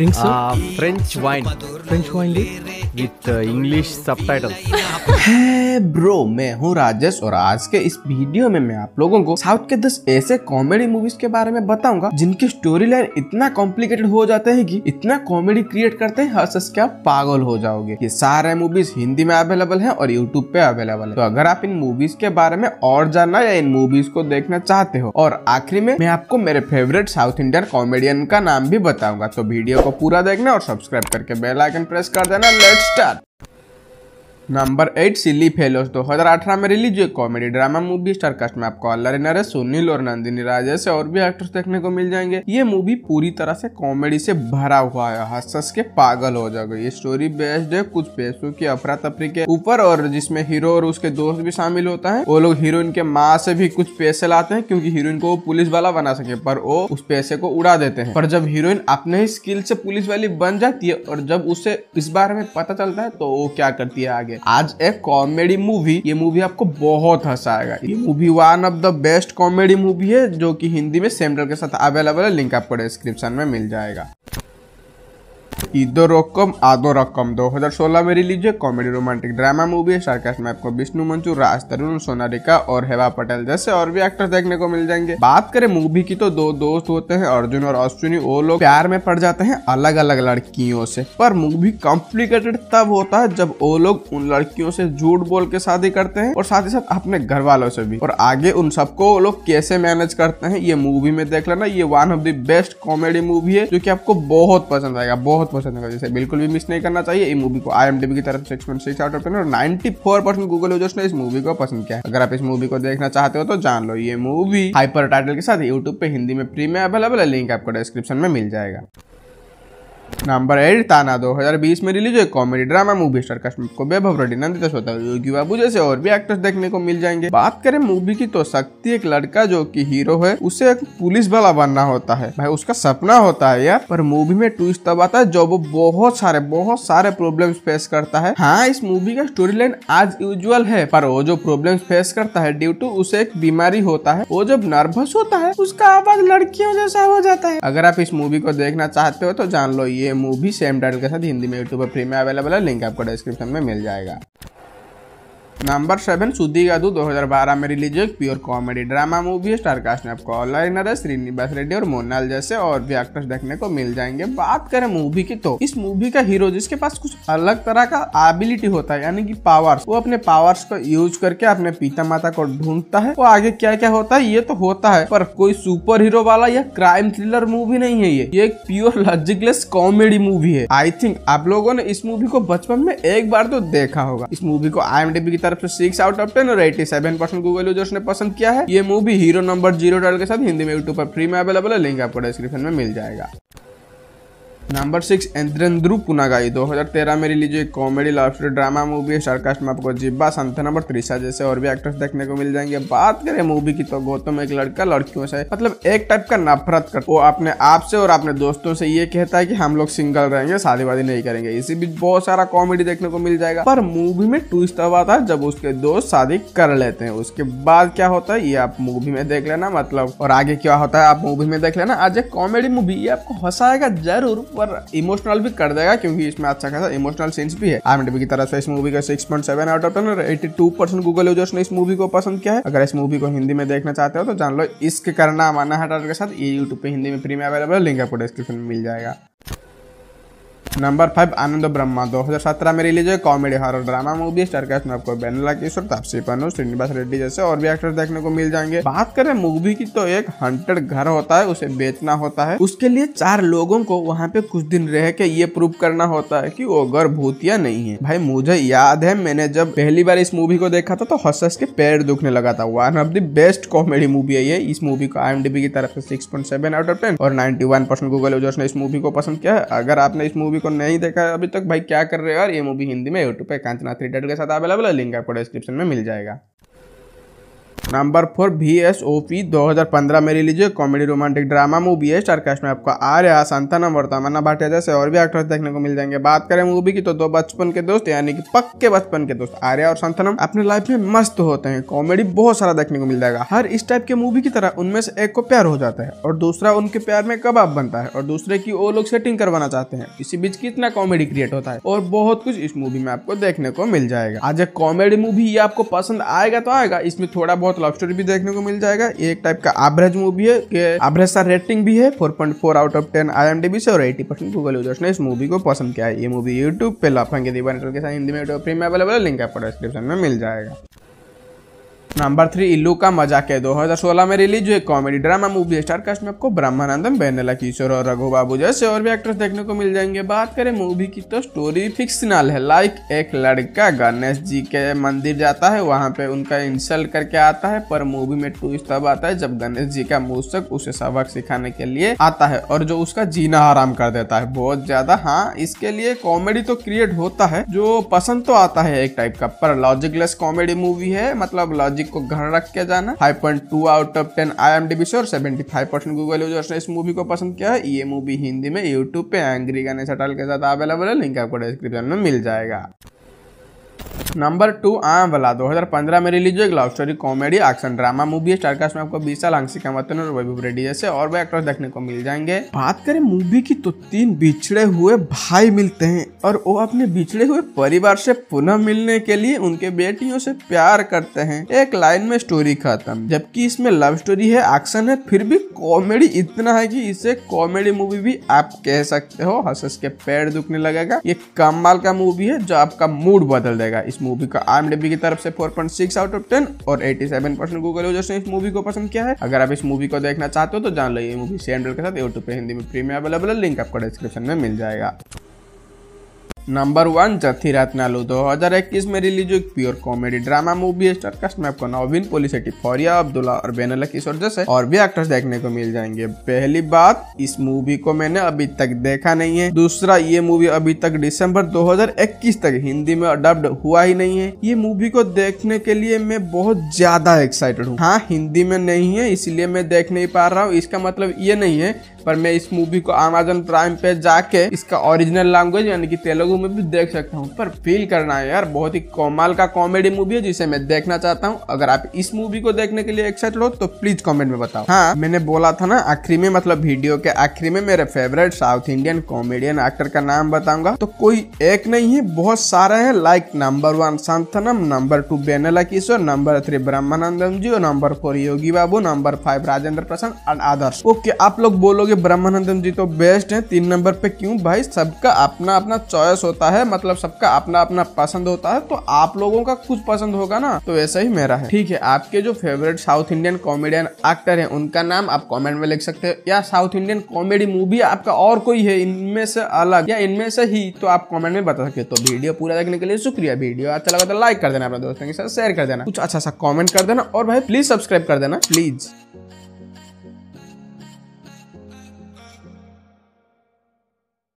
drinks, sir? Uh, French wine French wine lee? with uh, है bro मैं हूँ राजेश और आज के इस वीडियो में मैं आप लोगों को साउथ के दस ऐसे कॉमेडी मूवीज के बारे में बताऊंगा जिनकी स्टोरी लाइन इतना कॉम्प्लिकेटेड हो जाते हैं कि इतना कॉमेडी क्रिएट करते हैं हंस हंस के आप पागल हो जाओगे ये सारे मूवीज हिंदी में अवेलेबल है और यूट्यूब पे अवेलेबल है तो अगर आप इन मूवीज के बारे में और जानना या इन मूवीज को देखना चाहते हो और आखिरी में मैं आपको मेरे फेवरेट साउथ इंडियन कॉमेडियन का नाम भी बताऊंगा तो वीडियो को पूरा देखना और सब्सक्राइब करके बेल आइकन प्रेस कर देना let's start number eight silly fellows 2018 में रिलीज हुई कॉमेडी ड्रामा मूवी स्टारकास्ट में आपको अल्लाह नरेश सुनील और नंदिनी राजा से और भी एक्टर्स देखने को मिल जाएंगे ये मूवी पूरी तरह से कॉमेडी से भरा हुआ है हंस हंस के पागल हो जाएगा ये स्टोरी बेस्ड है कुछ पैसों की अफरा तफरी के ऊपर और जिसमें हीरो और उसके दोस्त भी शामिल होता है वो लोग हीरोइन के माँ से भी कुछ पैसे लाते हैं क्योंकि हीरोइन को पुलिस वाला बना सके पर वो उस पैसे को उड़ा देते हैं पर जब हीरोइन अपने ही स्किल से पुलिस वाली बन जाती है और जब उसे इस बारे में पता चलता है तो वो क्या करती है आगे आज एक कॉमेडी मूवी ये मूवी आपको बहुत हंसाएगा ये movie one of the best comedy movie है जो कि हिंदी में सेंटर के साथ अवेलेबल है लिंक आपको डिस्क्रिप्शन में मिल जाएगा ईदो रोकम आदो रकम 2016 में रिलीज है कॉमेडी रोमांटिक ड्रामा मूवी है सार्कास्ट में आपको विष्णु मंचू राज तरुण सोनारिका और हेवा पटेल जैसे और भी एक्टर देखने को मिल जाएंगे बात करें मूवी की तो दो दोस्त होते हैं अर्जुन और अश्विनी वो लोग प्यार में पड़ जाते हैं अलग अलग लड़कियों से पर मूवी कॉम्प्लिकेटेड तब होता है जब वो लोग उन लड़कियों से झूठ बोल के शादी करते हैं और साथ ही साथ अपने घर वालों से भी और आगे उन सबको वो लोग कैसे मैनेज करते हैं ये मूवी में देख लेना ये one of the best comedy movie है जो की आपको बहुत पसंद आएगा बहुत बहुत पसंद है जैसे बिल्कुल भी मिस नहीं करना चाहिए ये मूवी को आई की तरफ six point six out of ten और ninety four percent Google users ने इस मूवी को पसंद किया अगर आप इस मूवी को देखना चाहते हो तो जान लो ये मूवी हाइपर टाइटल के साथ यूट्यूब पे हिंदी में प्रीमियम में अवेलेबल है लिंक आपको डिस्क्रिप्शन में मिल जाएगा नंबर एट ताना 2020 में रिलीज हुई कॉमेडी ड्रामा मूवी स्टार को बेभव रेड्डी नंदित सोता योगी बाबू जैसे और भी एक्टर्स देखने को मिल जाएंगे बात करें मूवी की तो शक्ति एक लड़का जो कि हीरो है उसे एक पुलिस वाला बनना होता है भाई उसका सपना होता है यार पर मूवी में ट्विस्ट तब आता है जो वो बहुत सारे बहुत सारे प्रॉब्लम फेस करता है हाँ इस मूवी का स्टोरी लाइन आज यूजल है पर वो जो प्रॉब्लम फेस करता है ड्यू टू उसे एक बीमारी होता है वो जब नर्वस होता है उसका आवाज लड़कियों जैसा हो जाता है अगर आप इस मूवी को देखना चाहते हो तो जान लो ये ये मूवी सेम टाइटल के साथ हिंदी में यूट्यूब पर फ्री में अवेलेबल है लिंक आपको डिस्क्रिप्शन में मिल जाएगा नंबर सेवन सुधी का दू 2012 में रिलीज हुई प्योर कॉमेडी ड्रामा मूवी है स्टारकास्ट में आपको ऑनलाइन श्रीनिवास रेड्डी और मोनाल जैसे और भी एक्टर्स देखने को मिल जाएंगे बात करें मूवी की तो इस मूवी का हीरो जिसके पास कुछ अलग तरह का एबिलिटी होता है यानी कि पावर्स वो अपने पावर्स को यूज करके अपने पिता माता को ढूंढता है वो आगे क्या क्या होता है ये तो होता है पर कोई सुपर हीरो वाला या क्राइम थ्रिलर मूवी नहीं है ये ये एक प्योर लॉजिकलेस कॉमेडी मूवी है आई थिंक आप लोगों ने इस मूवी को बचपन में एक बार तो देखा होगा इस मूवी को आई की तरफ तरफ से सिक्स आउट ऑफ टेन और eighty seven percent Google users ने पसंद किया है ये movie hero number zero dollar के साथ हिंदी में यूट्यूब पर फ्री में अवेलेबल है लिंक आपको डिस्क्रिप्शन में मिल जाएगा नंबर सिक्स इंद्रेंद्रू पुनागाई 2013 में रिलीज हुई कॉमेडी लव ड्रामा मूवी है स्टारकास्ट में आपको जिब्बा संत नंबर त्रिशा जैसे और भी एक्टर्स देखने को मिल जाएंगे बात करें मूवी की तो गौतम एक लड़का लड़कियों से मतलब एक टाइप का नफरत कर वो अपने आप से और अपने दोस्तों से ये कहता है कि हम लोग सिंगल रहेंगे शादी वादी नहीं करेंगे इसी बीच बहुत सारा कॉमेडी देखने को मिल जाएगा पर मूवी में ट्विस्ट तब आता है जब उसके दोस्त शादी कर लेते हैं उसके बाद क्या होता है ये आप मूवी में देख लेना मतलब और आगे क्या होता है आप मूवी में देख लेना आज एक कॉमेडी मूवी ये आपको हंसाएगा जरूर ऊपर इमोशनल भी कर देगा क्योंकि इसमें अच्छा खासा इमोशनल सीन्स भी है आई की तरफ से इस मूवी का six point seven out of ten और eighty two percent Google users ने इस मूवी को पसंद किया है अगर इस मूवी को हिंदी में देखना चाहते हो तो जान लो इसके करना माना हटा के साथ ये यूट्यूब पे हिंदी में प्रीमियम अवेलेबल लिंक आपको डिस्क्रिप्शन में मिल जाएगा नंबर फाइव आनंद ब्रह्मा 2017 में रिलीज हुई comedy horror drama movie star cast में आपको बेनला किशोर तापसी पन्नू श्रीनिवास रेड्डी जैसे और भी एक्टर देखने को मिल जाएंगे बात करें मूवी की तो एक हंटेड घर होता है उसे बेचना होता है उसके लिए चार लोगों को वहाँ पे कुछ दिन रह के ये प्रूव करना होता है की वो घर भूतिया नहीं है भाई मुझे याद है मैंने जब पहली बार इस मूवी को देखा था तो हसस के पैर दुखने लगा था one of the best comedy movie है ये इस मूवी को आई की तरफ से six seven out of ten और नाइनटी वन परसेंट गूगल ने इस मूवी को पसंद किया है अगर आपने इस मूवी मूवी को नहीं देखा है अभी तक भाई क्या कर रहे हो यार ये मूवी हिंदी में यूट्यूब पे कांचना थ्री डेट के साथ अवेलेबल है लिंक आपको डिस्क्रिप्शन में मिल जाएगा नंबर फोर भी एस ओ पी दो हजार पंद्रह में रिलीज हुई कॉमेडी रोमांटिक ड्रामा मूवी है स्टारकास्ट में आपको आर्या संतानम और तमन्ना भाटिया जैसे और भी एक्टर्स देखने को मिल जाएंगे बात करें मूवी की तो दो बचपन के दोस्त यानी कि पक्के बचपन के दोस्त आर्या और संतानम अपने लाइफ में मस्त होते हैं कॉमेडी बहुत सारा देखने को मिल जाएगा हर इस टाइप के मूवी की तरह उनमें से एक को प्यार हो जाता है और दूसरा उनके प्यार में कबाब बनता है और दूसरे की वो लोग सेटिंग करवाना चाहते हैं इसी बीच कितना कॉमेडी क्रिएट होता है और बहुत कुछ इस मूवी में आपको देखने को मिल जाएगा आज एक कॉमेडी मूवी ये आपको पसंद आएगा तो आएगा इसमें थोड़ा बहुत लव स्टोरी भी देखने को मिल जाएगा ये एक टाइप का एवरेज मूवी है कि एवरेज सा रेटिंग भी है 4.4 आउट ऑफ 10 आईएमडीबी से और 80 परसेंट गूगल यूजर्स ने इस मूवी को पसंद किया है ये मूवी यूट्यूब पे लाफांगे दीवानी के साथ हिंदी में यूट्यूब प्रीमियम अवेलेबल लिंक आपको डिस्क्रिप्शन में मिल जाएगा नंबर थ्री इल्लू का मजाक है 2016 में रिलीज हुई comedy drama movie star cast में आपको ब्रह्मानंदम बेनला किशोर और रघु बाबू जैसे और भी एक्टर्स देखने को मिल जाएंगे बात करें मूवी की तो स्टोरी फिक्शनल है लाइक एक लड़का गणेश जी के मंदिर जाता है वहां पे उनका इंसल्ट करके आता है पर मूवी में ट्विस्ट तब आता है जब गणेश जी का मूसक उसे सबक सिखाने के लिए आता है और जो उसका जीना आराम कर देता है बहुत ज्यादा हाँ इसके लिए कॉमेडी तो क्रिएट होता है जो पसंद तो आता है एक टाइप का पर लॉजिकलेस कॉमेडी मूवी है मतलब लॉजिक लॉजिक को घर रख के जाना 5.2 आउट ऑफ 10 आईएमडीबी से और परसेंट गूगल यूजर्स ने इस मूवी को पसंद किया है ये मूवी हिंदी में यूट्यूब पे एंग्री गणेश अटल के साथ अवेलेबल है लिंक आपको डिस्क्रिप्शन में मिल जाएगा नंबर टू आम वाला 2015 में रिलीज हुई love story comedy action drama movie है कास्ट में आपको विशाल अंशी कामतन और वैभव रेड्डी जैसे और भी एक्टर्स देखने को मिल जाएंगे बात करें मूवी की तो तीन बिछड़े हुए भाई मिलते हैं और वो अपने बिछड़े हुए परिवार से पुनः मिलने के लिए उनके बेटियों से प्यार करते हैं एक लाइन में स्टोरी खत्म जबकि इसमें लव स्टोरी है एक्शन है फिर भी कॉमेडी इतना है की इसे कॉमेडी मूवी भी आप कह सकते हो हसस के पेड़ दुखने लगेगा ये कमाल का मूवी है जो आपका मूड बदल देगा जाएगा इस मूवी का आम की तरफ से 4.6 आउट ऑफ 10 और 87 परसेंट गूगल यूजर्स ने इस मूवी को पसंद किया है अगर आप इस मूवी को देखना चाहते हो तो जान लो ये मूवी सैंडल के साथ यूट्यूब पे हिंदी में प्रीमियम अवेलेबल लिंक आपको डिस्क्रिप्शन में मिल जाएगा नंबर वन जथी रात नालू दो हजार इक्कीस में रिलीज हुई pure comedy drama movie star cast में आपको नवीन पुलिस फौरिया अब्दुल्ला और बेनला किशोर जैसे और भी एक्टर्स देखने को मिल जाएंगे पहली बात इस मूवी को मैंने अभी तक देखा नहीं है दूसरा ये मूवी अभी तक दिसंबर 2021 तक हिंदी में अडप्ट हुआ ही नहीं है ये मूवी को देखने के लिए मैं बहुत ज्यादा एक्साइटेड हूँ हाँ हिंदी में नहीं है इसलिए मैं देख नहीं पा रहा हूँ इसका मतलब ये नहीं है पर मैं इस मूवी को अमेजोन प्राइम पे जाके इसका ओरिजिनल लैंग्वेज यानी कि तेलुगु में भी देख सकता हूँ पर फील करना है यार बहुत ही कमाल का कॉमेडी मूवी है जिसे मैं देखना चाहता हूँ अगर आप इस मूवी को देखने के लिए एक्साइटेड हो तो प्लीज कॉमेंट में बताओ हाँ मैंने बोला था ना आखिरी में मतलब वीडियो के आखिरी में मेरे favourite South Indian comedian actor का नाम बताऊंगा तो कोई एक नहीं है बहुत सारे है like number one Santhanam number two Vennela Kishore number three Brahmanandam ji और number four Yogi Babu number five Rajendra Prasad and Adarsh okay आप लोग बोलोगे ब्रह्मानंदम जी तो बेस्ट है तीन नंबर पे क्यों भाई सबका अपना अपना चॉइस डिस्कस होता है मतलब सबका अपना अपना पसंद होता है तो आप लोगों का कुछ पसंद होगा ना तो वैसा ही मेरा है ठीक है आपके जो favourite South Indian comedian actor है उनका नाम आप कॉमेंट में लिख सकते हो या साउथ इंडियन कॉमेडी मूवी आपका और कोई है इनमें से अलग या इनमें से ही तो आप कॉमेंट में बता सकते हो तो वीडियो पूरा देखने के लिए शुक्रिया वीडियो अच्छा लगा तो लाइक कर देना अपने दोस्तों के साथ शेयर कर देना कुछ अच्छा सा कॉमेंट कर देना और भाई प्लीज सब्सक्राइब कर देना प्लीज